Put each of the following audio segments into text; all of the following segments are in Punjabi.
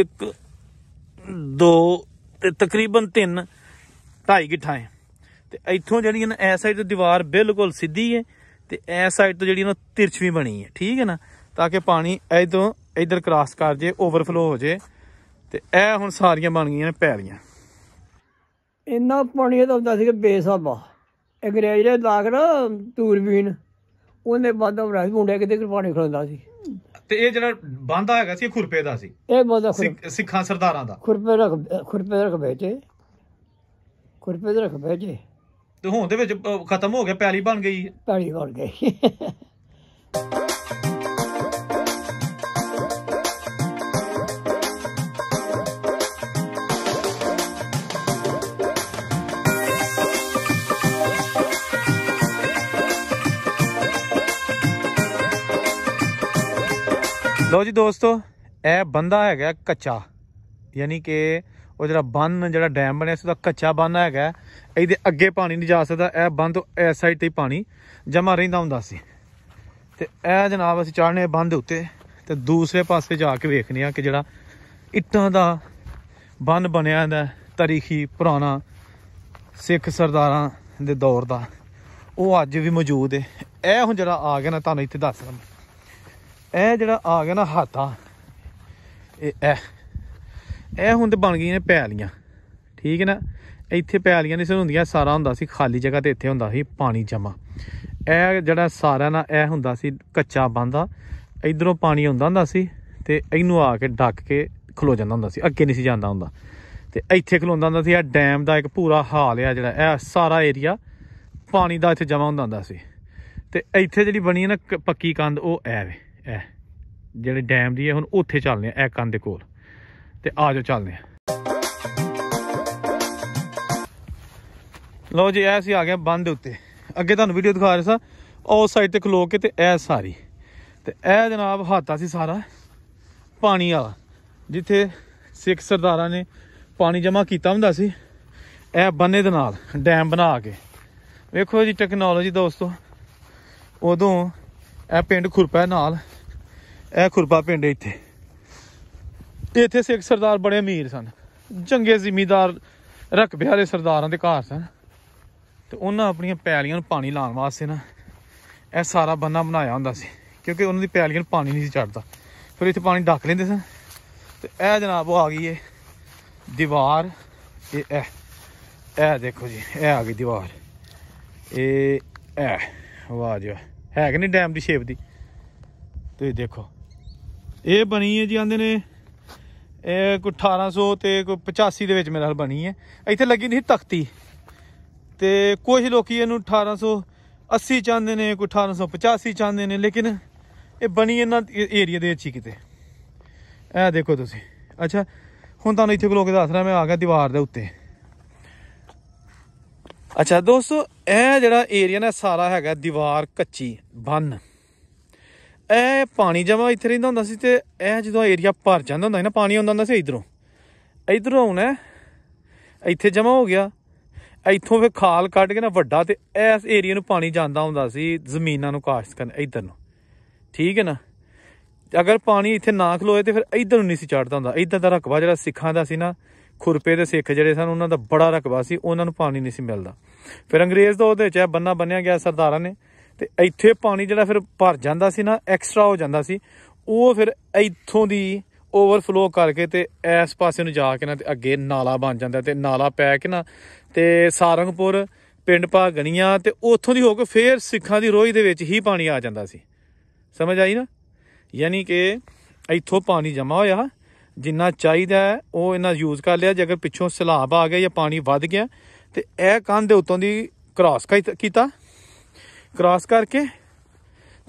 ਇੱਕ ਦੋ ਤੇ ਤਕਰੀਬਨ 3 ਢਾਈ ਗਿੱਠਾ ਹੈ ਤੇ ਇੱਥੋਂ ਜਿਹੜੀ ਨਾ ਐ ਸਾਈਡ ਤੋਂ ਦੀਵਾਰ ਬਿਲਕੁਲ ਸਿੱਧੀ ਹੈ ਤੇ ਐ ਸਾਈਡ ਤੋਂ ਜਿਹੜੀ ਨਾ ਤਿਰਛਵੀਂ ਬਣੀ ਹੈ ਠੀਕ ਹੈ ਨਾ ਤਾਂ ਕਿ ਪਾਣੀ ਇਦੋਂ ਇਧਰ ਕ੍ਰਾਸ ਕਰ ਜੇ ਓਵਰਫਲੋ ਹੋ ਜੇ ਤੇ ਇਹ ਹੁਣ ਸਾਰੀਆਂ ਬਣ ਗਈਆਂ ਨੇ ਪੈਲੀਆਂ ਇੰਨਾ ਪਾਣੀ ਤਾਂ ਹੁੰਦਾ ਸੀ ਕਿ ਬੇਸਾਬਾ ਅੰਗਰੇਜ਼ ਦੇ ਲਾ ਨਾ ਤੂਰਬੀਨ ਉਹਨੇ ਬਾਦਾ ਬਣਾਈ ਮੁੰਡੇ ਕਿਤੇ ਕੁਰਬਾਨੀ ਖੜਦਾ ਸੀ ਤੇ ਇਹ ਜਿਹੜਾ ਬਾਂਦਾ ਹੈਗਾ ਸੀ ਖੁਰਪੇ ਦਾ ਸੀ ਇਹ ਬਾਦਾ ਸਿੱਖਾਂ ਸਰਦਾਰਾਂ ਦਾ ਖੁਰਪੇ ਰੱਖ ਖੁਰਪੇ ਰੱਖ ਬੈਠੇ ਖੁਰਪੇ ਰੱਖ ਬੈਠੇ ਤੇ ਹੁਣ ਦੇ ਵਿੱਚ ਖਤਮ ਹੋ ਗਿਆ ਪੈਲੀ ਬਣ ਗਈ ਪੈਲੀ ਬਣ ਗਈ ਲੋ ਜੀ ਦੋਸਤੋ ਇਹ ਬੰਦਾ ਹੈਗਾ ਕੱਚਾ ਯਾਨੀ ਕਿ ਉਹ ਜਿਹੜਾ ਬੰਨ ਜਿਹੜਾ ਡੈਮ ਬਣਿਆ ਸੀ ਉਹਦਾ ਕੱਚਾ ਬੰਨ ਹੈਗਾ ਇਹਦੇ ਅੱਗੇ ਪਾਣੀ ਨਹੀਂ ਜਾ ਸਕਦਾ ਇਹ ਬੰਨ ਤੋਂ ਇਸ ਸਾਈਡ ਤੇ ਪਾਣੀ ਜਮਾ ਰਹਿੰਦਾ ਹੁੰਦਾ ਸੀ ਤੇ ਇਹ ਜਨਾਬ ਅਸੀਂ ਚੜਨੇ ਬੰਦ ਉੱਤੇ ਤੇ ਦੂਸਰੇ ਪਾਸੇ ਜਾ ਕੇ ਵੇਖਨੇ ਆ ਕਿ ਜਿਹੜਾ ਇੱਟਾਂ ਦਾ ਬੰਨ ਬਣਿਆ ਹੁੰਦਾ ਤਾਰੀਖੀ ਪੁਰਾਣਾ ਸਿੱਖ ਸਰਦਾਰਾਂ ਦੇ ਦੌਰ ਦਾ ਉਹ ਅੱਜ ਵੀ ਮੌਜੂਦ ਹੈ ਇਹ ਹੁਣ ਜਿਹੜਾ ਆ ਗਿਆ ਨਾ ਤੁਹਾਨੂੰ ਇੱਥੇ ਦੱਸ ਰਿਹਾ ਇਹ ਜਿਹੜਾ ਆ ਗਿਆ ਨਾ ਹਾਤਾ ਇਹ ਐ ਇਹ ਹੁਣ ਤੇ ਬਣ ਗਈਆਂ ਨੇ ਪੈਲੀਆਂ ਠੀਕ ਹੈ ਨਾ ਇੱਥੇ ਪੈਲੀਆਂ ਨਹੀਂ ਸਨ ਹੁੰਦੀਆਂ ਸਾਰਾ ਹੁੰਦਾ ਸੀ ਖਾਲੀ ਜਗ੍ਹਾ ਤੇ ਇੱਥੇ ਹੁੰਦਾ ਸੀ ਪਾਣੀ ਜਮਾ ਇਹ ਜਿਹੜਾ ਸਾਰਾ ਨਾ ਇਹ ਹੁੰਦਾ ਸੀ ਕੱਚਾ ਬੰਦਾ ਇਧਰੋਂ ਪਾਣੀ ਆਉਂਦਾ ਹੁੰਦਾ ਸੀ ਤੇ ਇਹਨੂੰ ਆ ਕੇ ਡੱਕ ਕੇ ਖਲੋ ਜਾਂਦਾ ਹੁੰਦਾ ਸੀ ਅੱਗੇ ਨਹੀਂ ਸੀ ਜਾਂਦਾ ਹੁੰਦਾ ਤੇ ਇੱਥੇ ਖਲੋਂਦਾ ਹੁੰਦਾ ਸੀ ਇਹ ਡੈਮ ਦਾ ਇੱਕ ਪੂਰਾ ਹਾਲ ਆ ਜਿਹੜਾ ਇਹ ਸਾਰਾ ਏਰੀਆ ਪਾਣੀ ਦਾ ਇੱਥੇ ਜਮਾ ਹੁੰਦਾ ਹੁੰਦਾ ਸੀ ਤੇ ਇੱਥੇ ਜਿਹੜੀ ਬਣੀ ਹੈ ਨਾ ਪੱਕੀ ਕੰਧ ਉਹ ਐ ਵੇ ਇਹ ਜਿਹੜੇ ਡੈਮ ਦੀ ਹੈ ਹੁਣ ਉੱਥੇ ਚੱਲਨੇ ਆ ਇਹ ਕੰਨ ਦੇ ਕੋਲ ਤੇ ਆ ਜਾਓ ਚੱਲਨੇ ਆ ਲਓ ਜੀ ਐਸੀ ਆ ਗਏ ਬੰਦ ਦੇ ਉੱਤੇ ਅੱਗੇ ਤੁਹਾਨੂੰ ਵੀਡੀਓ ਦਿਖਾ ਰਿਹਾ ਸਾਂ ਉਸ ਸਾਈਡ ਤੇ ਖਲੋ ਕੇ ਤੇ ਐ ਸਾਰੀ ਤੇ ਇਹ ਜਨਾਬ ਹਾਤਾ ਸੀ ਸਾਰਾ ਪਾਣੀ ਵਾਲਾ ਜਿੱਥੇ ਸਿੱਖ ਸਰਦਾਰਾਂ ਨੇ ਪਾਣੀ ਜਮਾ ਕੀਤਾ ਹੁੰਦਾ ਸੀ ਇਹ ਬੰਨੇ ਦੇ ਨਾਲ ਡੈਮ ਬਣਾ ਕੇ ਵੇਖੋ ਜੀ ਟੈਕਨੋਲੋਜੀ ਦੋਸਤੋ ਉਦੋਂ ਇਹ ਪਿੰਡ ਖੁਰਪਾ ਨਾਲ ਇਹ ਖੁਰਪਾ ਪਿੰਡ ਇੱਥੇ ਇੱਥੇ ਸਿੱਖ ਸਰਦਾਰ ਬੜੇ ਅਮੀਰ ਸਨ ਚੰਗੇ ਜ਼ਿਮੀਦਾਰ ਰਕਬੇ ਵਾਲੇ ਸਰਦਾਰਾਂ ਦੇ ਘਰ ਸਨ ਤੇ ਉਹਨਾਂ ਆਪਣੀਆਂ ਪੈਲੀਆਂ ਨੂੰ ਪਾਣੀ ਲਾਉਣ ਵਾਸਤੇ ਨਾ ਇਹ ਸਾਰਾ ਬੰਨਾ ਬਣਾਇਆ ਹੁੰਦਾ ਸੀ ਕਿਉਂਕਿ ਉਹਨਾਂ ਦੀ ਪੈਲੀਆਂ ਨੂੰ ਪਾਣੀ ਨਹੀਂ ਸੀ ਚੜਦਾ ਫਿਰ ਇੱਥੇ ਪਾਣੀ ਡੱਕ ਲੈਂਦੇ ਸਨ ਤੇ ਇਹ ਜਨਾਬ ਉਹ ਆ ਗਈ ਏ ਦੀਵਾਰ ਇਹ ਇਹ ਇਹ ਦੇਖੋ ਜੀ ਇਹ ਆ ਗਈ ਦੀਵਾਰ ਇਹ ਇਹ ਵਾਹ ਜੀ ਹੈ ਕਿ ਨਹੀਂ ਡੈਮ ਦੀ ਸ਼ੇਪ ਦੀ ਤੁਸੀਂ ਦੇਖੋ ਇਹ ਬਣੀ ਹੈ ਜੀ ਆਂਦੇ ਨੇ ਇਹ ਕੋਈ 1800 ਤੇ ਕੋਈ 85 ਦੇ ਵਿੱਚ ਮੇਰੇ ਨਾਲ ਬਣੀ ਹੈ ਇੱਥੇ ਲੱਗੀ ਨਹੀਂ ਤਖਤੀ ਤੇ ਕੁਝ ਲੋਕੀ ਇਹਨੂੰ 1880 ਚਾਹੁੰਦੇ ਨੇ ਕੋਈ 1885 ਚਾਹੁੰਦੇ ਨੇ ਲੇਕਿਨ ਇਹ ਬਣੀ ਇਹਨਾਂ ਏਰੀਆ ਦੇ ਵਿੱਚ ਹੀ ਕਿਤੇ ਇਹ ਦੇਖੋ ਤੁਸੀਂ ਅੱਛਾ ਹੁਣ ਤੁਹਾਨੂੰ ਇੱਥੇ ਕੋਲ ਦੱਸ ਰਿਹਾ ਮੈਂ ਆ ਗਿਆ ਦੀਵਾਰ ਦੇ ਉੱਤੇ ਅੱਛਾ ਦੋਸਤੋ ਇਹ ਜਿਹੜਾ ਏਰੀਆ ਨਾ ਸਾਰਾ ਹੈਗਾ ਦੀਵਾਰ ਕੱਚੀ ਬੰਨ ਇਹ ਪਾਣੀ ਜਮਾ ਇੱਥੇ ਰਹਿੰਦਾ ਹੁੰਦਾ ਸੀ ਤੇ ਇਹ ਜਦੋਂ ਏਰੀਆ ਭਰ ਜਾਂਦਾ ਹੁੰਦਾ ਸੀ ਨਾ ਪਾਣੀ ਆਉਂਦਾ ਹੁੰਦਾ ਸੀ ਇਧਰੋਂ ਇਧਰੋਂ ਆਉਣਾ ਇੱਥੇ ਜਮਾ ਹੋ ਗਿਆ ਇੱਥੋਂ ਫੇ ਖਾਲ ਕੱਢ ਕੇ ਨਾ ਵੱਡਾ ਤੇ ਇਸ ਏਰੀਆ ਨੂੰ ਪਾਣੀ ਜਾਂਦਾ ਹੁੰਦਾ ਸੀ ਜ਼ਮੀਨਾਂ ਨੂੰ ਕਾਸ਼ਤ ਕਰਨ ਇਧਰ ਨੂੰ ਠੀਕ ਹੈ ਨਾ ਅਗਰ ਪਾਣੀ ਇੱਥੇ ਨਾ ਖਲੋਏ ਤੇ ਫਿਰ ਇਧਰ ਨੂੰ ਨਹੀਂ ਸੀ ਚੜਦਾ ਹੁੰਦਾ ਇਧਰ ਦਾ ਰਕਬਾ ਜਿਹੜਾ ਸਿੱਖਾਂ ਦਾ ਸੀ ਨਾ ਖੁਰਪੇ ਦੇ ਸਿੱਖ ਜਿਹੜੇ ਸਨ ਉਹਨਾਂ ਦਾ ਬੜਾ ਰਕਬਾ ਸੀ ਉਹਨਾਂ ਨੂੰ ਪਾਣੀ ਨਹੀਂ ਸੀ ਮਿਲਦਾ ਫਿਰ ਅੰਗਰੇਜ਼ ਦੇ ਉਹਦੇ ਚ ਬੰਨਾ ਬੰਨਿਆ ਗਿਆ ਸਰਦਾਰਾਂ ਨੇ ਤੇ ਇੱਥੇ ਪਾਣੀ ਜਿਹੜਾ ਫਿਰ ਭਰ ਜਾਂਦਾ ਸੀ ਨਾ ਐਕਸਟਰਾ ਹੋ ਜਾਂਦਾ ਸੀ ਉਹ ਫਿਰ ਇੱਥੋਂ ਦੀ ਓਵਰਫਲੋ ਕਰਕੇ ਤੇ ਇਸ ਪਾਸੇ ਨੂੰ ਜਾ ਕੇ ਨਾ ਤੇ ਅੱਗੇ ਨਾਲਾ ਬਣ ਜਾਂਦਾ ਤੇ ਨਾਲਾ ਪੈ ਕੇ ਨਾ ਤੇ ਸਾਰੰਗਪੁਰ ਪਿੰਡ ਪਾ ਗਣੀਆਂ ਤੇ ਉੱਥੋਂ ਦੀ ਹੋ ਕੇ ਫੇਰ ਸਿੱਖਾਂ ਦੀ ਰੋਹੀ ਦੇ ਵਿੱਚ ਹੀ ਪਾਣੀ ਆ ਜਾਂਦਾ ਸੀ ਸਮਝ ਆਈ ਨਾ ਯਾਨੀ ਕਿ ਇੱਥੋਂ ਪਾਣੀ ਜਮਾ ਹੋਇਆ ਜਿੰਨਾ ਚਾਹੀਦਾ ਉਹ ਇਹਨਾਂ ਯੂਜ਼ ਕਰ ਲਿਆ ਜੇ ਅਗਰ ਪਿੱਛੋਂ ਸਲਾਬ ਆ ਗਿਆ ਜਾਂ ਪਾਣੀ ਵੱਧ ਗਿਆ ਤੇ ਇਹ ਕੰਧ ਦੇ ਉੱਤੋਂ ਦੀ ਕ੍ਰਾਸ ਕੀਤਾ ਕ੍ਰਾਸ ਕਰਕੇ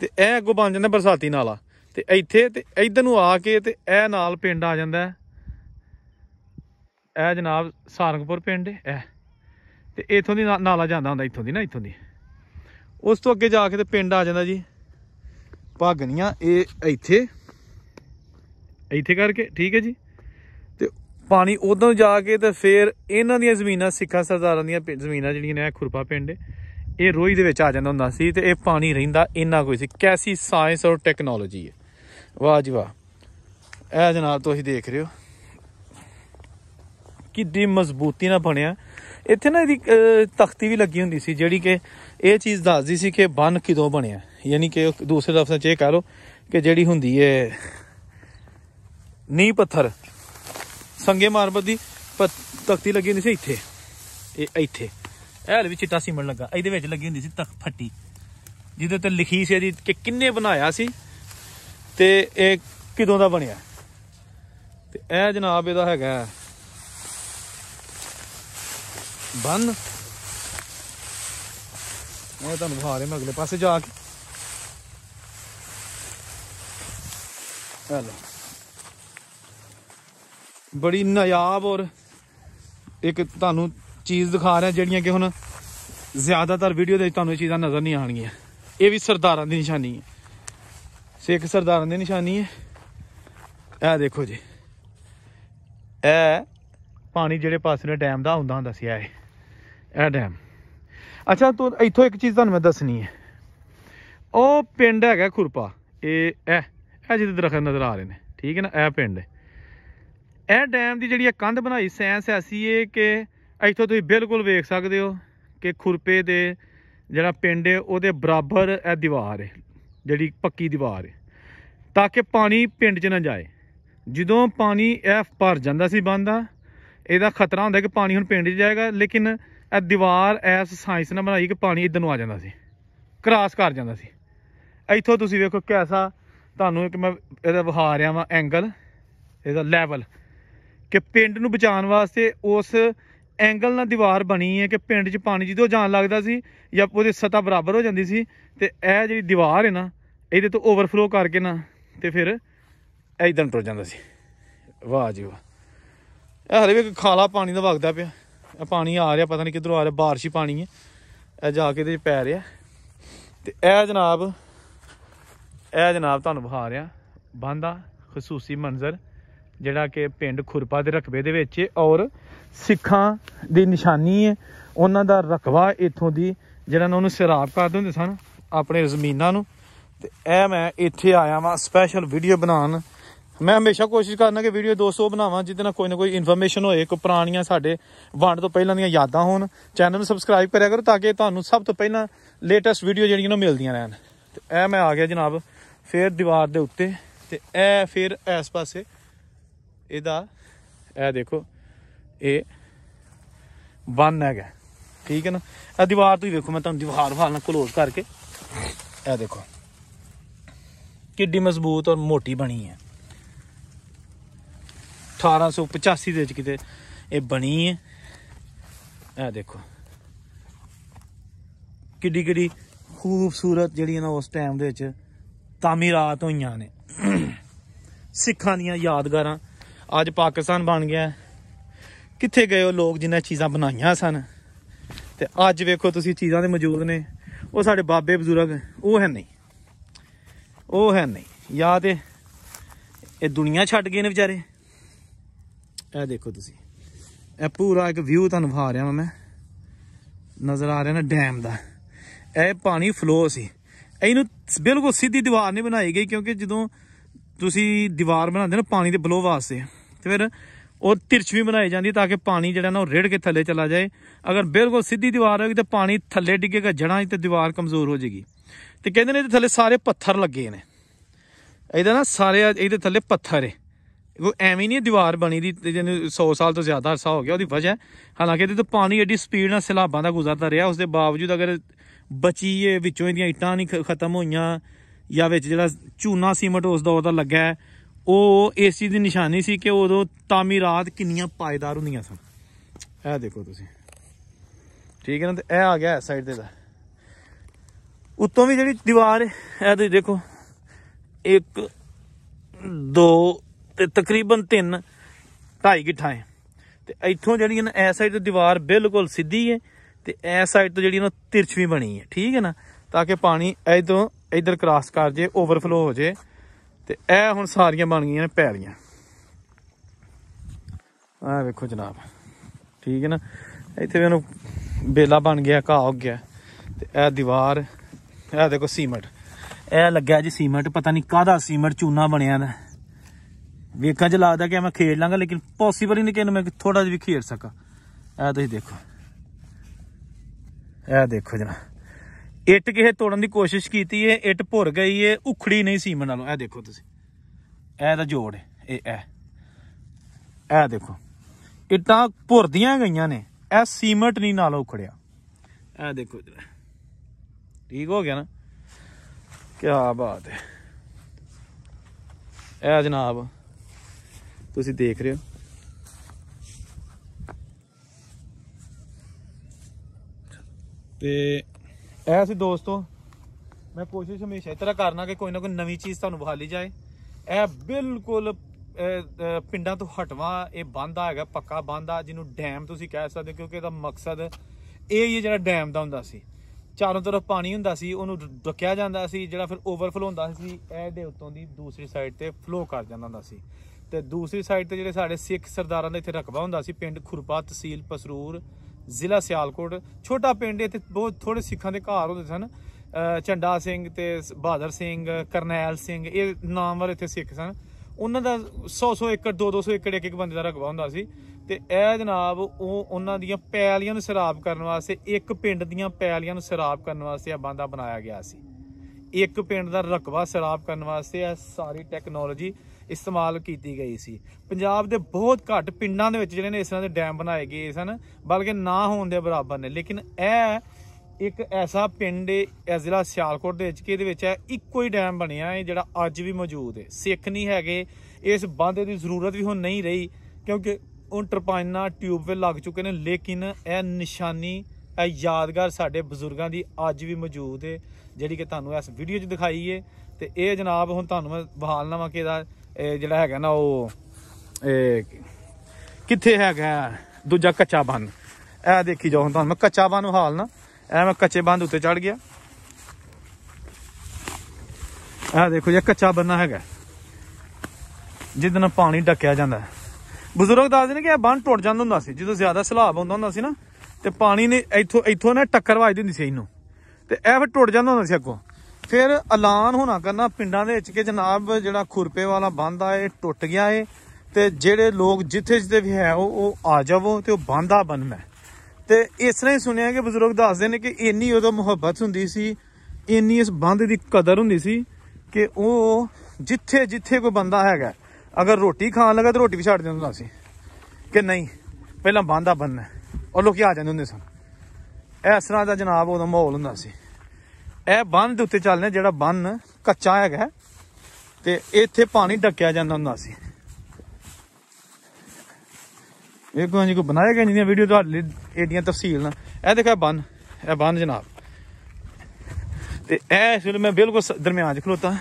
ਤੇ ਇਹ ਅੱਗੋਂ ਬਣ ਜਾਂਦਾ ਬਰਸਾਤੀ ਨਾਲਾ ਤੇ ਇੱਥੇ ਤੇ ਇਧਰ ਨੂੰ ਆ ਕੇ ਤੇ ਇਹ ਨਾਲ ਪਿੰਡ ਆ ਜਾਂਦਾ ਇਹ ਜਨਾਬ ਸਾਰੰਗਪੁਰ ਪਿੰਡ ਹੈ ਤੇ ਇਥੋਂ ਦੀ ਨਾਲਾ ਜਾਂਦਾ ਹੁੰਦਾ ਇਥੋਂ ਦੀ ਨਾ ਇਥੋਂ ਦੀ ਉਸ ਤੋਂ ਅੱਗੇ ਜਾ ਕੇ ਤੇ ਪਿੰਡ ਆ ਜਾਂਦਾ ਜੀ ਭਾਗਨੀਆਂ ਇਹ ਇੱਥੇ ਇੱਥੇ ਕਰਕੇ ਠੀਕ ਹੈ ਜੀ ਤੇ ਪਾਣੀ ਉਧਰ ਜਾ ਕੇ ਤੇ ਫੇਰ ਇਹਨਾਂ ਦੀਆਂ ਜ਼ਮੀਨਾਂ ਸਿੱਖਾ ਸਰਦਾਰਾਂ ਦੀਆਂ ਜ਼ਮੀਨਾਂ ਜਿਹੜੀਆਂ ਨੇ ਖੁਰਪਾ ਪਿੰਡ ਇਹ ਰੋਈ ਦੇ ਵਿੱਚ ਆ ਜਾਂਦਾ ਹੁੰਦਾ ਸੀ ਤੇ ਇਹ ਪਾਣੀ ਰਹਿੰਦਾ ਇੰਨਾ ਕੋਈ ਸੀ ਕੈਸੀ ਸਾਇੰਸ ਔਰ ਟੈਕਨੋਲੋਜੀ ਹੈ ਵਾਹ ਜੀ ਵਾਹ ਇਹ ਜਨਾਬ ਤੁਸੀਂ ਦੇਖ ਰਹੇ ਹੋ ਕਿੱਡੀ ਮਜ਼ਬੂਤੀ ਨਾਲ ਬਣਿਆ ਇੱਥੇ ਨਾ ਇਹਦੀ ਤਖਤੀ ਵੀ ਲੱਗੀ ਹੁੰਦੀ ਸੀ ਜਿਹੜੀ ਕਿ ਇਹ ਚੀਜ਼ ਦੱਸਦੀ ਸੀ ਕਿ ਬੰਨ ਕਿਦੋਂ ਬਣਿਆ ਯਾਨੀ ਕਿ ਦੂਸਰੇ ਲਫ਼ਜ਼ਾਂ 'ਚ ਇਹ ਕਹ ਲਓ ਕਿ ਜਿਹੜੀ ਹੁੰਦੀ ਹੈ ਨੀ ਪੱਥਰ ਸੰਗੇ ਮਾਰਬਤ ਦੀ ਤਖਤੀ ਲੱਗੀ ਨਹੀਂ ਸੀ ਇੱਥੇ ਇਹ ਇੱਥੇ ਇਹ ਹਲੇ ਵੀ ਚਿੱਟਾ ਸੀਮਣ ਲੱਗਾ ਇਹਦੇ ਵਿੱਚ ਲੱਗੀ ਹੁੰਦੀ ਸੀ ਤਖ ਫੱਟੀ ਜਿਹਦੇ ਤੇ ਲਿਖੀ ਸੀ ਜੀ ਕਿ ਕਿੰਨੇ ਬਣਾਇਆ ਸੀ ਤੇ ਇਹ ਕਿਦੋਂ ਦਾ ਬਣਿਆ ਤੇ ਇਹ ਜਨਾਬ ਇਹਦਾ ਹੈਗਾ ਬੰਨ ਮੈਂ ਤੁਹਾਨੂੰ ਵਿਖਾ ਰਿਹਾ ਮੈਂ ਅਗਲੇ ਪਾਸੇ ਜਾ ਕੇ ਹਲੋ ਬੜੀ ਨਯਾਬ ਔਰ ਇੱਕ ਤੁਹਾਨੂੰ ਚੀਜ਼ ਦਿਖਾ ਰਿਹਾ ਜਿਹੜੀਆਂ ਕਿ ਹੁਣ ਜ਼ਿਆਦਾਤਰ ਵੀਡੀਓ ਦੇ ਵਿੱਚ ਤੁਹਾਨੂੰ ਇਹ ਚੀਜ਼ਾਂ ਨਜ਼ਰ ਨਹੀਂ ਆਣਗੀਆਂ ਇਹ ਵੀ ਸਰਦਾਰਾਂ ਦੀ ਨਿਸ਼ਾਨੀ ਹੈ ਸਿੱਖ ਸਰਦਾਰਾਂ ਦੀ ਨਿਸ਼ਾਨੀ ਹੈ ਇਹ ਦੇਖੋ ਜੀ ਇਹ ਪਾਣੀ ਜਿਹੜੇ ਪਾਸੇ ਨੇ ਡੈਮ ਦਾ ਹੁੰਦਾ ਹੁੰਦਾ ਸੀ ਇਹ ਇਹ ਡੈਮ ਅੱਛਾ ਤੋਂ ਇੱਥੋਂ ਇੱਕ ਚੀਜ਼ ਤੁਹਾਨੂੰ ਮੈਂ ਦੱਸਣੀ ਹੈ ਉਹ ਪਿੰਡ ਹੈਗਾ ਖੁਰਪਾ ਇਹ ਇਹ ਇਹ ਜਿਹਦੇ ਦਰਖਤ ਨਜ਼ਰ ਆ ਰਹੇ ਨੇ ਠੀਕ ਹੈ ਨਾ ਇਹ ਪਿੰਡ ਇਹ ਡੈਮ ਦੀ ਜਿਹੜੀ ਕੰਧ ਬਣਾਈ ਸਾਇੰਸ ਐਸੀ ਏ ਕਿ ਇੱਥੋਂ ਤੁਸੀਂ ਬਿਲਕੁਲ ਵੇਖ ਸਕਦੇ ਹੋ ਕਿ ਖੁਰਪੇ ਦੇ ਜਿਹੜਾ ਪਿੰਡ ਹੈ ਉਹਦੇ ਬਰਾਬਰ ਇਹ ਦੀਵਾਰ ਹੈ ਜਿਹੜੀ ਪੱਕੀ ਦੀਵਾਰ ਹੈ ਤਾਂ ਕਿ ਪਾਣੀ ਪਿੰਡ 'ਚ ਨਾ ਜਾਏ ਜਦੋਂ ਪਾਣੀ ਇਹ ਭਰ ਜਾਂਦਾ ਸੀ ਬੰਦਾ ਇਹਦਾ ਖਤਰਾ ਹੁੰਦਾ ਕਿ ਪਾਣੀ ਹੁਣ ਪਿੰਡ 'ਚ ਜਾਏਗਾ ਲੇਕਿਨ ਇਹ ਦੀਵਾਰ ਐਸ ਸਾਇੰਸ ਨੇ ਬਣਾਈ ਕਿ ਪਾਣੀ ਇਧਰ ਨੂੰ ਆ ਜਾਂਦਾ ਸੀ ਕ੍ਰਾਸ ਕਰ ਜਾਂਦਾ ਸੀ ਇੱਥੋਂ ਤੁਸੀਂ ਵੇਖੋ ਕਿਹਦਾ ਤੁਹਾਨੂੰ ਇੱਕ ਮੈਂ ਇਹਦਾ ਵਿਖਾ ਰਿਹਾ ਵਾਂ ਐਂਗਲ ਇਹਦਾ ਲੈਵਲ ਕਿ ਪਿੰਡ ਨੂੰ ਬਚਾਉਣ ਵਾਸਤੇ ਉਸ ਐਂਗਲ ਨਾਲ ਦੀਵਾਰ ਬਣੀ ਹੈ ਕਿ ਪਿੰਡ 'ਚ ਪਾਣੀ ਜਦੋਂ ਜਾਣ ਲੱਗਦਾ ਸੀ ਜਾਂ ਉਹਦੀ ਸਤਾ ਬਰਾਬਰ ਹੋ ਜਾਂਦੀ ਸੀ ਤੇ ਇਹ ਜਿਹੜੀ ਦੀਵਾਰ ਹੈ ਨਾ ਇਹਦੇ ਤੋਂ ਓਵਰਫਲੋ ਕਰਕੇ ਨਾ ਤੇ ਫਿਰ ਇਦਾਂ ਟੁੱਟ ਜਾਂਦਾ ਸੀ ਵਾਹ ਜੀ ਵਾਹ ਇਹ ਹਰੇ ਵੀ ਖਾਲਾ ਪਾਣੀ ਦਾ ਵਗਦਾ ਪਿਆ ਇਹ ਪਾਣੀ ਆ ਰਿਹਾ ਪਤਾ ਨਹੀਂ ਕਿਧਰੋਂ ਆ ਰਿਹਾ ਬਾਰਿਸ਼ ਹੀ ਪਾਣੀ ਹੈ ਇਹ ਜਾ ਕੇ ਇਹਦੇ ਪੈ ਰਿਹਾ ਤੇ ਇਹ ਜਨਾਬ ਇਹ ਜਨਾਬ ਤੁਹਾਨੂੰ ਬਹਾ ਰਿਹਾ ਬੰਦਾ ਖਸੂਸੀ ਮੰਜ਼ਰ ਜਿਹੜਾ ਕਿ ਪਿੰਡ ਖੁਰਪਾ ਦੇ ਰਕਬੇ ਦੇ ਵਿੱਚ ਔਰ ਸਿੱਖਾਂ ਦੀ ਨਿਸ਼ਾਨੀ ਹੈ ਉਹਨਾਂ ਦਾ ਰਕਵਾ ਇੱਥੋਂ ਦੀ ਜਿਹੜਾ ਨਾ ਉਹਨੂੰ ਸਿਰਾਬ ਕਰਦੇ ਹੁੰਦੇ ਸਨ ਆਪਣੇ ਜ਼ਮੀਨਾਂ ਨੂੰ ਤੇ ਇਹ ਮੈਂ ਇੱਥੇ ਆਇਆ ਵਾਂ ਸਪੈਸ਼ਲ ਵੀਡੀਓ ਬਣਾਉਣ ਮੈਂ ਹਮੇਸ਼ਾ ਕੋਸ਼ਿਸ਼ ਕਰਨਾ ਕਿ ਵੀਡੀਓ 200 ਬਣਾਵਾਂ ਜਿੱਦਾਂ ਨਾਲ ਕੋਈ ਨਾ ਕੋਈ ਇਨਫੋਰਮੇਸ਼ਨ ਹੋਏ ਕੋ ਪੁਰਾਣੀਆਂ ਸਾਡੇ ਵੰਡ ਤੋਂ ਪਹਿਲਾਂ ਦੀਆਂ ਯਾਦਾਂ ਹੋਣ ਚੈਨਲ ਨੂੰ ਸਬਸਕ੍ਰਾਈਬ ਕਰਿਆ ਕਰੋ ਤਾਂ ਕਿ ਤੁਹਾਨੂੰ ਸਭ ਤੋਂ ਪਹਿਲਾਂ ਲੇਟੈਸਟ ਵੀਡੀਓ ਜਿਹੜੀਆਂ ਨੂੰ ਮਿਲਦੀਆਂ ਰਹਿਣ ਤੇ ਇਹ ਮੈਂ ਆ ਗਿਆ ਜਨਾਬ ਫੇਰ ਦੀਵਾਰ ਦੇ ਉੱਤੇ ਤੇ ਇਹ ਫੇਰ ਇਸ ਪਾਸੇ ਇਹਦਾ ਇਹ ਦੇਖੋ ਇਹ ਬੰਨ ਹੈਗਾ ਠੀਕ ਹੈ ਨਾ ਇਹ ਦੀਵਾਰ ਤੁਸੀਂ ਵੇਖੋ ਮੈਂ ਤੁਹਾਨੂੰ ਦੀਵਾਰ ਵਾਲ ਨਾਲ ਕਲੋਜ਼ ਕਰਕੇ ਇਹ ਦੇਖੋ ਕਿੱਡੀ ਮਜ਼ਬੂਤ ਔਰ ਮੋਟੀ ਬਣੀ ਹੈ 1885 ਦੇ ਵਿੱਚ ਕਿਤੇ ਇਹ ਬਣੀ ਹੈ ਇਹ ਦੇਖੋ ਕਿੱਡੀ ਕਿੱਡੀ ਖੂਬਸੂਰਤ ਜਿਹੜੀਆਂ ਨਾ ਉਸ ਟਾਈਮ ਦੇ ਵਿੱਚ ਤਾਮੀਰਾਤ ਹੋਈਆਂ ਨੇ ਸਿੱਖਾਂ ਦੀਆਂ ਯਾਦਗਾਰਾਂ ਅੱਜ ਪਾਕਿਸਤਾਨ ਬਣ ਗਿਆ ਕਿੱਥੇ ਗਏ ਉਹ ਲੋਕ ਜਿਨ੍ਹਾਂ ਚੀਜ਼ਾਂ ਬਣਾਈਆਂ ਸਨ ਤੇ ਅੱਜ ਵੇਖੋ ਤੁਸੀਂ ਚੀਜ਼ਾਂ ਦੇ ਮੌਜੂਦ ਨੇ ਉਹ ਸਾਡੇ ਬਾਬੇ ਬਜ਼ੁਰਗ ਉਹ ਹੈ ਨਹੀਂ ਉਹ ਹੈ ਨਹੀਂ ਯਾ ਤੇ ਇਹ ਦੁਨੀਆ ਛੱਡ ਗਏ ਨੇ ਵਿਚਾਰੇ ਇਹ ਦੇਖੋ ਤੁਸੀਂ ਇਹ ਪੂਰਾ ਇੱਕ ਵਿਊ ਤੁਹਾਨੂੰ ਦਿਖਾ ਰਿਹਾ ਮੈਂ ਨਜ਼ਰ ਆ ਰਿਹਾ ਨਾ ਡੈਮ ਦਾ ਇਹ ਪਾਣੀ ਫਲੋ ਸੀ ਇਹਨੂੰ ਬਿਲਕੁਲ ਸਿੱਧੀ ਦੀਵਾਰ ਨਹੀਂ ਬਣਾਈ ਗਈ ਕਿਉਂਕਿ ਜਦੋਂ ਤੁਸੀਂ ਦੀਵਾਰ ਬਣਾਉਂਦੇ ਨਾ ਪਾਣੀ ਦੇ ਬਲੋ ਵਾਸਤੇ ਤੇ ਫਿਰ ਉਹ ਤਿਰਛ ਵੀ ਬਣਾਈ ਜਾਂਦੀ ਤਾਂ ਕਿ ਪਾਣੀ ਜਿਹੜਾ ਨਾ ਉਹ ਰੇੜ ਕੇ ਥੱਲੇ ਚਲਾ ਜਾਏ ਅਗਰ ਬਿਲਕੁਲ ਸਿੱਧੀ ਦੀਵਾਰ ਹੋਏਗੀ ਤਾਂ ਪਾਣੀ ਥੱਲੇ ਡਿੱਗੇਗਾ ਜੜਾਂ ਤੇ ਦੀਵਾਰ ਕਮਜ਼ੋਰ ਹੋ ਜਾਏਗੀ ਤੇ ਕਹਿੰਦੇ ਨੇ ਇਹਦੇ ਥੱਲੇ ਸਾਰੇ ਪੱਥਰ ਲੱਗੇ ਨੇ ਇਹਦਾ ਨਾ ਸਾਰੇ ਇਹਦੇ ਥੱਲੇ ਪੱਥਰ ਹੈ ਉਹ ਐਵੇਂ ਨਹੀਂ ਦੀਵਾਰ ਬਣੀ ਦੀ ਜਿਹਨੂੰ 100 ਸਾਲ ਤੋਂ ਜ਼ਿਆਦਾ ਅਰਸਾ ਹੋ ਗਿਆ ਉਹਦੀ ਵਜ੍ਹਾ ਹਾਲਾਂਕਿ ਇਹਦੇ ਤੋਂ ਪਾਣੀ ਐਡੀ ਸਪੀਡ ਨਾਲ ਸਲਾਬਾਂ ਦਾ ਗੁਜ਼ਰਦਾ ਰਿਹਾ ਉਸ ਦੇ ਬਾਵਜੂਦ ਅਗਰ ਬਚੀ ਇਹ ਵਿੱਚੋਂ ਇਹਦੀਆਂ ਇੱਟਾਂ ਨਹੀਂ ਖਤਮ ਹੋਈਆਂ ਜਾਂ ਵਿੱਚ ਜਿਹੜਾ ਚੂਨਾ ਸੀਮਟ ਉਸ ਦੌਰ ਦਾ ਲੱਗਾ ਹੈ ਉਹ ਇਸ ਚੀਜ਼ ਦੀ ਨਿਸ਼ਾਨੀ ਸੀ ਕਿ ਉਦੋਂ ਤਾਮੀਰਾਤ ਕਿੰਨੀਆਂ ਪਾਇਦਾਰ ਹੁੰਦੀਆਂ ਸਨ ਇਹ ਦੇਖੋ ਤੁਸੀਂ ਠੀਕ ਹੈ ਨਾ ਤੇ ਇਹ ਆ ਗਿਆ ਸਾਈਡ ਤੇ ਦਾ ਉੱਤੋਂ ਵੀ ਜਿਹੜੀ ਦੀਵਾਰ ਹੈ ਇਹ ਤੁਸੀਂ ਦੇਖੋ ਇੱਕ ਦੋ ਤੇ ਤਕਰੀਬਨ 3 ਢਾਈ ਗਿੱਠਾ ਹੈ ਤੇ ਇੱਥੋਂ ਜਿਹੜੀ ਨਾ ਐ ਸਾਈਡ ਤੋਂ ਦੀਵਾਰ ਬਿਲਕੁਲ ਸਿੱਧੀ ਹੈ ਤੇ ਐ ਸਾਈਡ ਤੋਂ ਜਿਹੜੀ ਨਾ ਤਿਰਛਵੀਂ ਬਣੀ ਹੈ ਠੀਕ ਹੈ ਨਾ ਤਾਂ ਕਿ ਪਾਣੀ ਤੋਂ ਇਧਰ ਕ੍ਰਾਸ ਕਰ ਜੇ ਓਵਰਫਲੋ ਹੋ ਜੇ ਤੇ ਇਹ ਹੁਣ ਸਾਰੀਆਂ ਬਣ ਗਈਆਂ ਨੇ ਪੈਲੀਆਂ ਆ ਵੇਖੋ ਜਨਾਬ ਠੀਕ ਹੈ ਨਾ ਇੱਥੇ ਵੀ ਉਹਨੂੰ ਬੇਲਾ ਬਣ ਗਿਆ ਘਾਹ ਹੋ ਗਿਆ ਤੇ ਇਹ ਦੀਵਾਰ ਇਹ ਦੇਖੋ ਸੀਮੈਂਟ ਇਹ ਲੱਗਿਆ ਜੀ ਸੀਮੈਂਟ ਪਤਾ ਨਹੀਂ ਕਾਹਦਾ ਸੀਮੈਂਟ ਚੂਨਾ ਬਣਿਆ ਦਾ ਵੇਖਾਂ ਚ ਲੱਗਦਾ ਕਿ ਮੈਂ ਖੇਡ ਲਾਂਗਾ ਲੇਕਿਨ ਪੋਸੀਬਲ ਹੀ ਨਹੀਂ ਕਿ ਮੈਂ ਥੋੜਾ ਜਿਹਾ ਵੀ ਖੇਡ ਸਕਾਂ ਇਹ ਤੁਸੀਂ ਦੇਖੋ ਇਹ ਦੇਖੋ ਜਨਾਬ ਇੱਟ ਕਿਹੇ ਤੋੜਨ ਦੀ ਕੋਸ਼ਿਸ਼ ਕੀਤੀ ਏ ਇੱਟ ਭੁਰ ਗਈ ਏ ਉਖੜੀ ਨਹੀਂ ਸੀਮਨ ਨਾਲੋਂ ਇਹ ਦੇਖੋ ਤੁਸੀਂ ਇਹ ਦਾ ਜੋੜ ਇਹ ਇਹ ਇਹ ਦੇਖੋ ਇੱਟਾਂ ਭੁਰਦੀਆਂ ਗਈਆਂ ਨੇ ਇਹ ਸੀਮਟ ਨਹੀਂ ਨਾਲੋਂ ਉਖੜਿਆ ਇਹ ਦੇਖੋ ਜਰਾ ਠੀਕ ਹੋ ਗਿਆ ਨਾ ਕੀ ਬਾਤ ਹੈ ਇਹ ਜਨਾਬ ਤੁਸੀਂ ਦੇਖ ਰਹੇ ਹੋ ਤੇ ਇਹ ਸੀ ਦੋਸਤੋ ਮੈਂ ਕੋਸ਼ਿਸ਼ ਹਮੇਸ਼ਾ ਇਸ ਤਰ੍ਹਾਂ ਕਰਨਾ ਕਿ ਕੋਈ ਨਾ ਕੋਈ ਨਵੀਂ ਚੀਜ਼ ਤੁਹਾਨੂੰ ਬਹਾਲੀ ਜਾਏ ਇਹ ਬਿਲਕੁਲ ਪਿੰਡਾਂ ਤੋਂ ਹਟਵਾ ਇਹ ਬੰਦਾ ਹੈਗਾ ਪੱਕਾ ਬੰਦਾ ਜਿਹਨੂੰ ਡੈਮ ਤੁਸੀਂ ਕਹਿ ਸਕਦੇ ਕਿਉਂਕਿ ਇਹਦਾ ਮਕਸਦ ਇਹ ਹੀ ਜਿਹੜਾ ਡੈਮ ਦਾ ਹੁੰਦਾ ਸੀ ਚਾਰੋਂ ਤਰਫ ਪਾਣੀ ਹੁੰਦਾ ਸੀ ਉਹਨੂੰ ਡੁੱਕਿਆ ਜਾਂਦਾ ਸੀ ਜਿਹੜਾ ਫਿਰ ਓਵਰਫਲੋ ਹੁੰਦਾ ਸੀ ਇਹ ਦੇ ਉੱਤੋਂ ਦੀ ਦੂਸਰੀ ਸਾਈਡ ਤੇ ਫਲੋ ਕਰ ਜਾਂਦਾ ਹੁੰਦਾ ਸੀ ਤੇ ਦੂਸਰੀ ਸਾਈਡ ਤੇ ਜਿਹੜੇ ਸਾਡੇ ਸਿੱਖ ਸਰਦਾਰਾਂ ਦਾ ਇੱਥੇ ਰਕਬਾ ਹੁੰਦਾ ਸੀ ਪਿੰਡ ਖੁਰਪਾ ਤਹਿਸੀਲ ਪਸਰੂਰ ਜ਼ਿਲ੍ਹਾ ਸਿਆਲਕੋਟ ਛੋਟਾ ਪਿੰਡ ਇੱਥੇ ਬਹੁਤ ਥੋੜੇ ਸਿੱਖਾਂ ਦੇ ਘਰ ਹੁੰਦੇ ਸਨ ਚੰਡਾ ਸਿੰਘ ਤੇ ਬਹਾਦਰ ਸਿੰਘ ਕਰਨੈਲ ਸਿੰਘ ਇਹ ਨਾਮ ਵਾਲੇ ਇੱਥੇ ਸਿੱਖ ਸਨ ਉਹਨਾਂ ਦਾ 100 100 ਏਕੜ 2 200 ਏਕੜ ਇੱਕ ਇੱਕ ਬੰਦੇ ਦਾ ਰਕਬਾ ਹੁੰਦਾ ਸੀ ਤੇ ਇਹ ਜਨਾਬ ਉਹ ਉਹਨਾਂ ਦੀਆਂ ਪੈਲੀਆਂ ਨੂੰ ਸਰਾਬ ਕਰਨ ਵਾਸਤੇ ਇੱਕ ਪਿੰਡ ਦੀਆਂ ਪੈਲੀਆਂ ਨੂੰ ਸਰਾਬ ਕਰਨ ਵਾਸਤੇ ਆ ਬੰਦਾ ਬਣਾਇਆ ਗਿਆ ਸੀ ਇੱਕ ਪਿੰਡ ਦਾ ਰਕਬਾ ਸਰਾਬ ਕਰਨ ਵਾਸਤੇ ਇਹ ਸਾਰੀ ਟੈਕਨੋਲੋਜੀ ਇਸਤੇਮਾਲ ਕੀਤੀ ਗਈ ਸੀ ਪੰਜਾਬ ਦੇ ਬਹੁਤ ਘੱਟ ਪਿੰਡਾਂ ਦੇ ਵਿੱਚ ਜਿਹੜੇ ਨੇ ਇਸ ਤਰ੍ਹਾਂ ਦੇ ਡੈਮ ਬਣਾਏ ਗਏ ਸਨ ਬਲਕਿ ਨਾ ਹੋਣ ਦੇ ਬਰਾਬਰ ਨੇ ਲੇਕਿਨ ਇਹ ਇੱਕ ਐਸਾ ਪਿੰਡ ਹੈ ਜ਼ਿਲ੍ਹਾ ਸਿਆਲਕੋਟ ਦੇ ਵਿੱਚ ਕਿ ਇਹਦੇ ਵਿੱਚ ਹੈ ਇੱਕੋ ਹੀ ਡੈਮ ਬਣਿਆ ਹੈ ਜਿਹੜਾ ਅੱਜ ਵੀ ਮੌਜੂਦ ਹੈ ਸਿੱਖ ਨਹੀਂ ਹੈਗੇ ਇਸ ਬੰਦ ਦੀ ਜ਼ਰੂਰਤ ਵੀ ਹੁਣ ਨਹੀਂ ਰਹੀ ਕਿਉਂਕਿ ਉਹ ਟਰਪਾਈਨਾਂ ਟਿਊਬਵੈਲ ਲੱਗ ਚੁੱਕੇ ਨੇ ਲੇਕਿਨ ਇਹ ਨਿਸ਼ਾਨੀ ਇਹ ਯਾਦਗਾਰ ਸਾਡੇ ਬਜ਼ੁਰਗਾਂ ਦੀ ਅੱਜ ਵੀ ਮੌਜੂਦ ਹੈ ਜਿਹੜੀ ਕਿ ਤੁਹਾਨੂੰ ਇਸ ਵੀਡੀਓ 'ਚ ਦਿਖਾਈ ਹੈ ਤੇ ਇਹ ਜਨਾਬ ਹੁਣ ਤੁਹਾਨੂੰ ਮੈਂ ਕੇ ਕਿਹਦਾ ਇਹ ਜਿਹੜਾ ਹੈਗਾ ਨਾ ਉਹ ਕਿੱਥੇ ਹੈਗਾ ਦੂਜਾ ਕੱਚਾ ਬੰਨ ਇਹ ਦੇਖੀ ਜਾਓ ਹੁਣ ਤੁਹਾਨੂੰ ਮੈਂ ਕੱਚਾ ਬੰਨ ਹਾਲ ਨਾ ਐ ਮੈਂ ਕੱਚੇ ਬੰਦ ਉੱਤੇ ਚੜ ਗਿਆ ਆ ਦੇਖੋ ਇਹ ਕੱਚਾ ਬੰਨਾ ਹੈਗਾ ਜਿੱਦਨ ਪਾਣੀ ਡੱਕਿਆ ਜਾਂਦਾ ਬਜ਼ੁਰਗ ਦੱਸਦੇ ਨੇ ਕਿ ਇਹ ਬੰਨ ਟੁੱਟ ਜਾਂਦਾ ਹੁੰਦਾ ਸੀ ਜਦੋਂ ਜ਼ਿਆਦਾ ਸਲਾਬ ਹੁੰਦਾ ਹੁੰਦਾ ਸੀ ਨਾ ਤੇ ਪਾਣੀ ਨੇ ਇੱਥੋਂ ਇੱਥੋਂ ਨਾ ਟੱਕਰ ਵਾਜਦੀ ਹੁੰਦੀ ਸੀ ਇਹਨੂੰ ਤੇ ਇਹ ਫਿਰ ਟੁੱਟ ਜਾਂਦਾ ਹੁੰਦਾ ਸੀ ਅੱਗੋਂ ਫਿਰ ਐਲਾਨ ਹੋਣਾ ਕਰਨਾ ਪਿੰਡਾਂ ਦੇ ਵਿੱਚ ਕਿ ਜਨਾਬ ਜਿਹੜਾ ਖੁਰਪੇ ਵਾਲਾ ਬੰਦ ਆ ਇਹ ਟੁੱਟ ਗਿਆ ਏ ਤੇ ਜਿਹੜੇ ਲੋਕ ਜਿੱਥੇ ਜਿੱਥੇ ਵੀ ਹੈ ਉਹ ਉਹ ਆ ਜਾਵੋ ਤੇ ਉਹ ਬੰਦਾ ਬਣਨਾ ਤੇ ਇਸ ਤਰ੍ਹਾਂ ਹੀ ਸੁਣਿਆ ਕਿ ਬਜ਼ੁਰਗ ਦੱਸਦੇ ਨੇ ਕਿ ਇੰਨੀ ਉਦੋਂ ਮੁਹੱਬਤ ਹੁੰਦੀ ਸੀ ਇੰਨੀ ਇਸ ਬੰਦ ਦੀ ਕਦਰ ਹੁੰਦੀ ਸੀ ਕਿ ਉਹ ਜਿੱਥੇ ਜਿੱਥੇ ਕੋਈ ਬੰਦਾ ਹੈਗਾ ਅਗਰ ਰੋਟੀ ਖਾਣ ਲੱਗਾ ਤਾਂ ਰੋਟੀ ਵੀ ਛੱਡ ਦਿੰਦਾ ਸੀ ਕਿ ਨਹੀਂ ਪਹਿਲਾਂ ਬੰਦਾ ਬੰਨਣਾ ਔਰ ਲੋਕ ਆ ਜਾਂਦੇ ਹੁੰਦੇ ਸਨ ਇਸ ਤਰ੍ਹਾਂ ਦਾ ਜਨਾਬ ਉਹਦਾ ਮਾਹੌਲ ਹੁੰਦਾ ਸੀ ਇਹ ਬੰਨ ਦੇ ਉੱਤੇ ਚੱਲਨੇ ਜਿਹੜਾ ਬੰਨ ਕੱਚਾ ਹੈਗਾ ਤੇ ਇੱਥੇ ਪਾਣੀ ਢੱਕਿਆ ਜਾਂਦਾ ਹੁੰਦਾ ਸੀ ਇਹ ਕੋਈ ਨਹੀਂ ਕੋ ਬਣਾਇਆ ਗਿਆ ਜਿਹਦੀਆਂ ਵੀਡੀਓ ਤੁਹਾਡੇ ਲਈ ਏਡੀਆਂ ਤਫਸੀਲ ਨਾਲ ਇਹ ਦੇਖਿਆ ਬੰਨ ਇਹ ਬੰਨ ਜਨਾਬ ਤੇ ਇਹ ਇਸ ਵੇਲੇ ਮੈਂ ਬਿਲਕੁਲ ਦਰਮਿਆਨ 'ਚ ਖਲੋਤਾ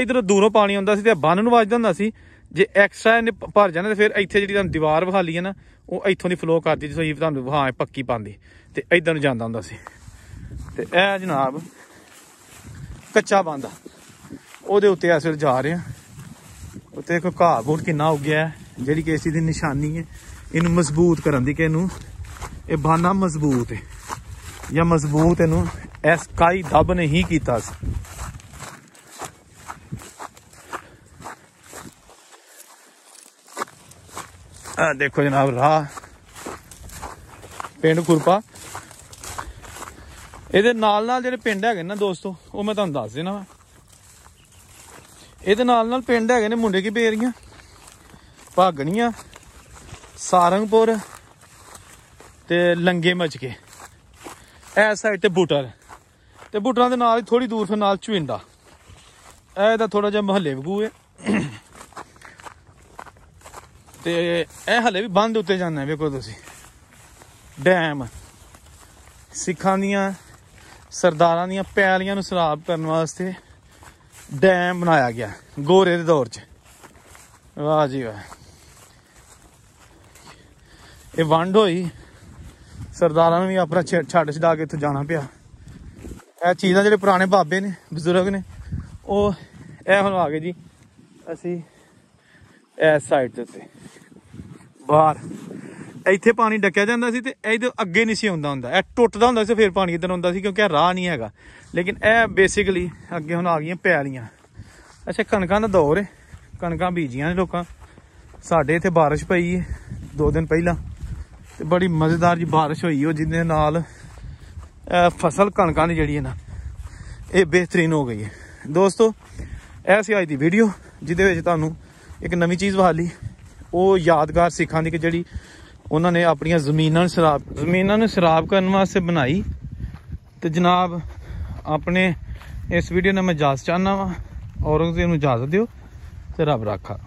ਇਧਰੋਂ ਦੂਰੋਂ ਪਾਣੀ ਆਉਂਦਾ ਸੀ ਤੇ ਬੰਨ ਨੂੰ ਵਾਜਦਾ ਹੁੰਦਾ ਸੀ ਜੇ ਐਕਸਟਰਾ ਨੇ ਭਰ ਜਾਣਾ ਤੇ ਫਿਰ ਇੱਥੇ ਜਿਹੜੀ ਤੁਹਾਨੂੰ ਦੀਵਾਰ ਵਿਖਾਲੀ ਹੈ ਨਾ ਉਹ ਇੱਥੋਂ ਦੀ ਫਲੋ ਕਰਦੀ ਸੀ ਸਹੀ ਤੁਹਾਨੂੰ ਵਹਾਂ ਪੱਕੀ ਪਾਉਂਦੀ ਤੇ ਇਧਰ ਨੂੰ ਜਾਂਦਾ ਹੁੰਦਾ ਸੀ ਤੇ ਇਹ ਜਨਾਬ ਕੱਚਾ ਬੰਦਾ ਉਹਦੇ ਉੱਤੇ ਅਸੀਂ ਜਾ ਰਹੇ ਆ ਉੱਤੇ ਕੋ ਘਾਹ ਬੂਟ ਕਿੰਨਾ ਹੋ ਗਿਆ ਜਿਹੜੀ ਕਿ ਦੀ ਨਿਸ਼ਾਨੀ ਹੈ ਇਹਨੂੰ ਮਜ਼ਬੂਤ ਕਰਨ ਦੀ ਕਿ ਇਹਨੂੰ ਇਹ ਬਾਨਾ ਮਜ਼ਬੂਤ ਹੈ ਜਾਂ ਮਜ਼ਬੂਤ ਇਹਨੂੰ ਐਸ ਕਾਈ ਦੱਬ ਨੇ ਹੀ ਕੀਤਾ ਸੀ ਆ ਦੇਖੋ ਜਨਾਬ ਰਾਹ ਪਿੰਡ ਕੁਰਪਾ ਇਹਦੇ ਨਾਲ ਨਾਲ ਜਿਹੜੇ ਪਿੰਡ ਹੈਗੇ ਨਾ ਦੋਸਤੋ ਉਹ ਮੈਂ ਤੁਹਾਨੂੰ ਦੱਸ ਦੇਣਾ ਇਹਦੇ ਨਾਲ ਨਾਲ ਪਿੰਡ ਹੈਗੇ ਨੇ ਮੁੰਡੇ ਕੀ ਬੇਰੀਆਂ ਭਾਗਣੀਆਂ ਸਾਰੰਗਪੁਰ ਤੇ ਲੰਗੇ ਮਚਕੇ ਐ ਸਾਈਡ ਤੇ ਬੂਟਰ ਤੇ ਬੂਟਰਾਂ ਦੇ ਨਾਲ ਹੀ ਥੋੜੀ ਦੂਰ ਫਿਰ ਨਾਲ ਚਵਿੰਡਾ ਐ ਦਾ ਥੋੜਾ ਜਿਹਾ ਮਹੱਲੇ ਵਗੂ ਹੈ ਤੇ ਇਹ ਹਲੇ ਵੀ ਬੰਦ ਉੱਤੇ ਜਾਂਦਾ ਵੇਖੋ ਤੁਸੀਂ ਡੈਮ ਸਿੱਖਾਂ ਦੀਆਂ ਸਰਦਾਰਾਂ ਦੀਆਂ ਪੈਲੀਆਂ ਨੂੰ ਸਰਾਬ ਕਰਨ ਵਾਸਤੇ ਡੈਮ ਬਣਾਇਆ ਗਿਆ ਗੋਰੇ ਦੇ ਦੌਰ 'ਚ ਵਾਹ ਜੀ ਵਾਹ ਇਹ ਵੰਡ ਹੋਈ ਸਰਦਾਰਾਂ ਨੂੰ ਵੀ ਆਪਣਾ ਛੱਡ ਛਡਾ ਕੇ ਇੱਥੇ ਜਾਣਾ ਪਿਆ ਇਹ ਚੀਜ਼ਾਂ ਜਿਹੜੇ ਪੁਰਾਣੇ ਬਾਬੇ ਨੇ ਬਜ਼ੁਰਗ ਨੇ ਉਹ ਇਹ ਹੁਣ ਆ ਗਏ ਜੀ ਅਸੀਂ ਇਸ ਸਾਈਡ ਤੇ ਬਾਹਰ ਇੱਥੇ ਪਾਣੀ ਡੱਕਿਆ ਜਾਂਦਾ ਸੀ ਤੇ ਇਹਦੇ ਅੱਗੇ ਨਹੀਂ ਸੀ ਹੁੰਦਾ ਹੁੰਦਾ ਇਹ ਟੁੱਟਦਾ ਹੁੰਦਾ ਸੀ ਫਿਰ ਪਾਣੀ ਇਧਰ ਹੁੰਦਾ ਸੀ ਕਿਉਂਕਿ ਰਾਹ ਨਹੀਂ ਹੈਗਾ ਲੇਕਿਨ ਇਹ ਬੇਸਿਕਲੀ ਅੱਗੇ ਹੁਣ ਆ ਗਈਆਂ ਪੈਲੀਆਂ ਅੱਛਾ ਕਣਕਾਂ ਦਾ ਦੌਰ ਹੈ ਕਣਕਾਂ ਬੀਜੀਆਂ ਨੇ ਲੋਕਾਂ ਸਾਡੇ ਇੱਥੇ بارش ਪਈ ਹੈ ਦੋ ਦਿਨ ਪਹਿਲਾਂ ਤੇ ਬੜੀ ਮਜ਼ੇਦਾਰ ਜੀ بارش ਹੋਈ ਉਹ ਜਿੰਨੇ ਨਾਲ ਫਸਲ ਕਣਕਾਂ ਦੀ ਜਿਹੜੀ ਹੈ ਨਾ ਇਹ ਬਿਹਤਰੀਨ ਹੋ ਗਈ ਹੈ ਦੋਸਤੋ ਇਹ ਸੀ ਅੱਜ ਦੀ ਵੀਡੀਓ ਜਿਹਦੇ ਵਿੱਚ ਤੁਹਾਨੂੰ ਇੱਕ ਨਵੀਂ ਚੀਜ਼ ਵਹਾਲੀ ਉਹ ਯਾਦਗਾਰ ਸਿੱਖਾਂ ਦੀ ਕਿ ਜਿਹੜੀ ਉਹਨਾਂ ਨੇ ਆਪਣੀਆਂ ਜ਼ਮੀਨਾਂ ਨੂੰ ਸਰਾਬ ਜ਼ਮੀਨਾਂ ਨੂੰ ਸਰਾਬ ਕਰਨ ਵਾਸਤੇ ਬਣਾਈ ਤੇ ਜਨਾਬ ਆਪਣੇ ਇਸ ਵੀਡੀਓ ਨਾਲ ਮੈਂ ਜਾਸ ਚਾਹਨਾ ਵਾ ਔਰੰਗਜ਼ੇਬ ਨੂੰ ਇਜਾਜ਼ਤ ਦਿਓ ਤੇ ਰੱਬ ਰਾਖਾ